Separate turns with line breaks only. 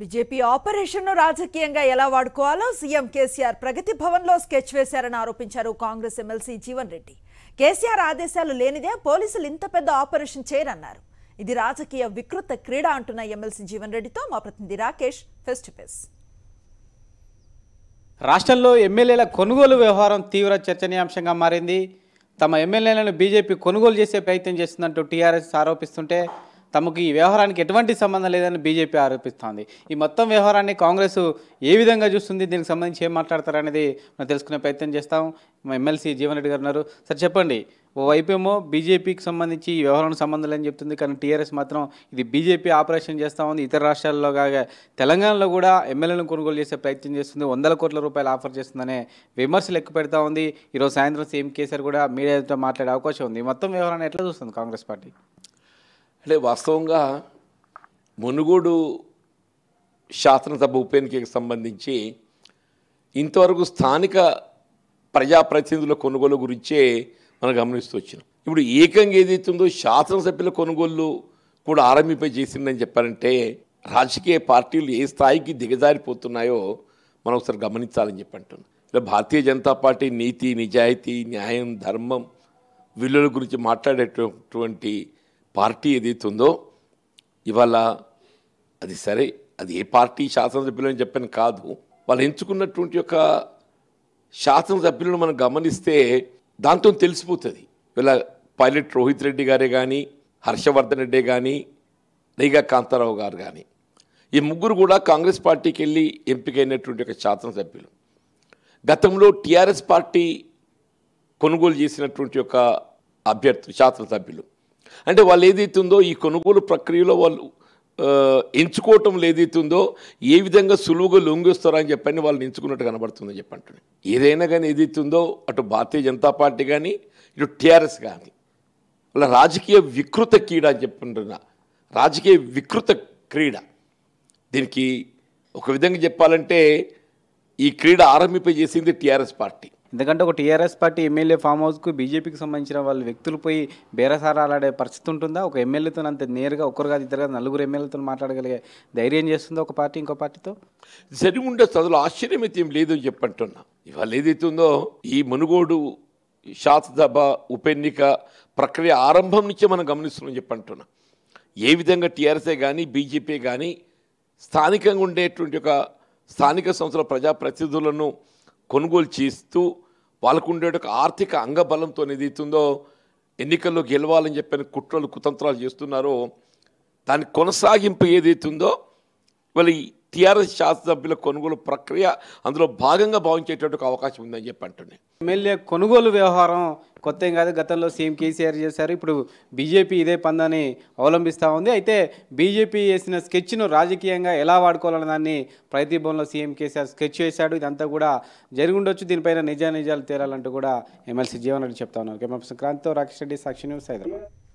BJP ఆపరేషన్ను రాజకీయంగా ఎలా వాడుకోవాలో సీఎం కేసీఆర్ ప్రగతి భవన్లో స్కెచ్ వేశారని ఆరోపించారు కాంగ్రెస్ ఎమ్మెల్సీ జీవన్ రెడ్డి కేసీఆర్ ఆదేశాలు లేనిదే పోలీసులు ఇంత పెద్ద ఆపరేషన్ చేయరన్నారు ఇది రాజకీయ వికృత క్రీడ అంటున్న ఎమ్మెల్సీ జీవన్ రెడ్డితో మా ప్రతినిధి రాకేష్ ఫెస్ట్ టు ఫేస్
రాష్ట్రంలో ఎమ్మెల్యేల కొనుగోలు వ్యవహారం తీవ్ర చర్చనీయాంశంగా మారింది తమ ఎమ్మెల్యేలను బీజేపీ కొనుగోలు చేసే ప్రయత్నం చేస్తుందంటూ టీఆర్ఎస్ ఆరోపిస్తుంటే తమకు ఈ వ్యవహారానికి ఎటువంటి సంబంధం లేదని బీజేపీ ఆరోపిస్తోంది ఈ మొత్తం వ్యవహారాన్ని కాంగ్రెస్ ఏ విధంగా చూస్తుంది దీనికి సంబంధించి ఏం మాట్లాడతారనేది మనం తెలుసుకునే ప్రయత్నం చేస్తాం ఎమ్మెల్సీ జీవన్ రెడ్డి గారు ఉన్నారు సార్ చెప్పండి ఓవైపు ఏమో బీజేపీకి సంబంధించి ఈ వ్యవహారం సంబంధం లేని చెప్తుంది కానీ టీఆర్ఎస్ మాత్రం ఇది బీజేపీ ఆపరేషన్ చేస్తూ ఉంది ఇతర రాష్ట్రాల్లో కాగా తెలంగాణలో కూడా ఎమ్మెల్యేలను కొనుగోలు చేసే ప్రయత్నం చేస్తుంది వందల కోట్ల రూపాయలు ఆఫర్ చేస్తుందనే విమర్శలు ఎక్కువ పెడతా ఉంది ఈరోజు సాయంత్రం సీఎం కేసీఆర్ కూడా మీడియాతో మాట్లాడే అవకాశం ఉంది మొత్తం వ్యవహారాన్ని ఎట్లా చూస్తుంది కాంగ్రెస్
పార్టీ అంటే వాస్తవంగా మునుగోడు శాసనసభ ఉప ఎన్నికకి సంబంధించి ఇంతవరకు స్థానిక ప్రజాప్రతినిధుల కొనుగోలు గురించే మనం గమనిస్తూ వచ్చినాం ఇప్పుడు ఏకంగా ఏదైతుందో శాసనసభ్యుల కొనుగోలు కూడా ఆరంభిపై చేసిందని చెప్పారంటే రాజకీయ పార్టీలు ఏ స్థాయికి దిగజారిపోతున్నాయో మనం ఒకసారి గమనించాలని చెప్పి అంటున్నాం ఇలా భారతీయ జనతా పార్టీ నీతి నిజాయితీ న్యాయం ధర్మం విలువల గురించి మాట్లాడేటటువంటి పార్టీ ఏదైతే ఉందో ఇవాళ అది సరే అది ఏ పార్టీ శాసనసభ్యులని చెప్పాను కాదు వాళ్ళు ఎంచుకున్నటువంటి యొక్క శాసనసభ్యులను మనం గమనిస్తే దాంతో తెలిసిపోతుంది ఇలా పైలట్ రోహిత్ రెడ్డి గారే కానీ హర్షవర్ధన్ రెడ్డి కానీ రైగా కాంతారావు గారు కానీ ఈ ముగ్గురు కూడా కాంగ్రెస్ పార్టీకి వెళ్ళి ఎంపికైనటువంటి ఒక శాసనసభ్యులు గతంలో టీఆర్ఎస్ పార్టీ కొనుగోలు చేసినటువంటి ఒక అభ్యర్థులు శాసనసభ్యులు అంటే వాళ్ళు ఏదైతుందో ఈ కొనుగోలు ప్రక్రియలో వాళ్ళు ఎంచుకోవటం ఏదైతుందో ఏ విధంగా సులువుగా లొంగిస్తారని చెప్పని వాళ్ళని ఎంచుకున్నట్టు కనబడుతుందని చెప్పంటున్నాను ఏదైనా కానీ ఏదైతుందో అటు భారతీయ జనతా పార్టీ కానీ ఇటు టీఆర్ఎస్ కానీ వాళ్ళ రాజకీయ వికృత క్రీడ అని చెప్పుకుంటున్నా రాజకీయ వికృత క్రీడ దీనికి ఒక విధంగా చెప్పాలంటే ఈ క్రీడ ఆరంభింపజేసింది టీఆర్ఎస్ పార్టీ
ఎందుకంటే ఒక టీఆర్ఎస్ పార్టీ ఎమ్మెల్యే ఫామ్ హౌస్కు బీజేపీకి సంబంధించిన వాళ్ళు వ్యక్తులు పోయి బేరసారాలాడే పరిస్థితి ఉంటుందా ఒక ఎమ్మెల్యేతో అంత నేరుగా ఒకరు కాదు ఇద్దరు కాదు నలుగురు ఎమ్మెల్యేతో మాట్లాడగలిగే ధైర్యం చేస్తుందా ఒక పార్టీ ఇంకో పార్టీతో
జరిగి ఉండే అందులో ఆశ్చర్యం ఏం లేదు అని చెప్పంటున్నా ఇవాళ ఏదైతే ఉందో ఈ మునుగోడు శాసనసభ ఉప ఎన్నిక ప్రక్రియ ఆరంభం నుంచే మనం గమనిస్తున్నాం చెప్పంటున్నా ఏ విధంగా టీఆర్ఎస్ఏ కానీ బీజేపీ కానీ స్థానికంగా ఉండేటువంటి ఒక స్థానిక సంస్థల ప్రజాప్రతినిధులను కొనుగోలు చేస్తూ వాళ్ళకు ఒక ఆర్థిక అంగబలంతో ఏదైతుందో ఎన్నికల్లో గెలవాలని చెప్పిన కుట్రలు కుతంత్రాలు చేస్తున్నారో దాని కొనసాగింపు ఏదైతుందో వాళ్ళు టీఆర్ఎస్ శాసనసభ్యుల కొనుగోలు ప్రక్రియ అందులో భాగంగా భావించేటట్టు అవకాశం ఉందని చెప్పి అంటున్నాయి
ఎమ్మెల్యే కొనుగోలు వ్యవహారం కొత్త ఏం కాదు గతంలో సీఎం కేసీఆర్ చేశారు ఇప్పుడు బీజేపీ ఇదే పందాన్ని అవలంబిస్తూ ఉంది అయితే బీజేపీ వేసిన స్కెచ్ను రాజకీయంగా ఎలా వాడుకోవాలన్న దాన్ని ప్రతిభంలో సీఎం కేసీఆర్ స్కెచ్ చేశాడు ఇదంతా కూడా జరిగి ఉండొచ్చు దీనిపైన నిజా నిజాలు తేరాలంటూ కూడా ఎమ్మెల్సీ జీవన్ రెడ్డి చెప్తా ఉన్నారు కెమెరా క్రాంతితో రాకేష్ రెడ్డి సాక్షి న్యూస్ హైదరాబాద్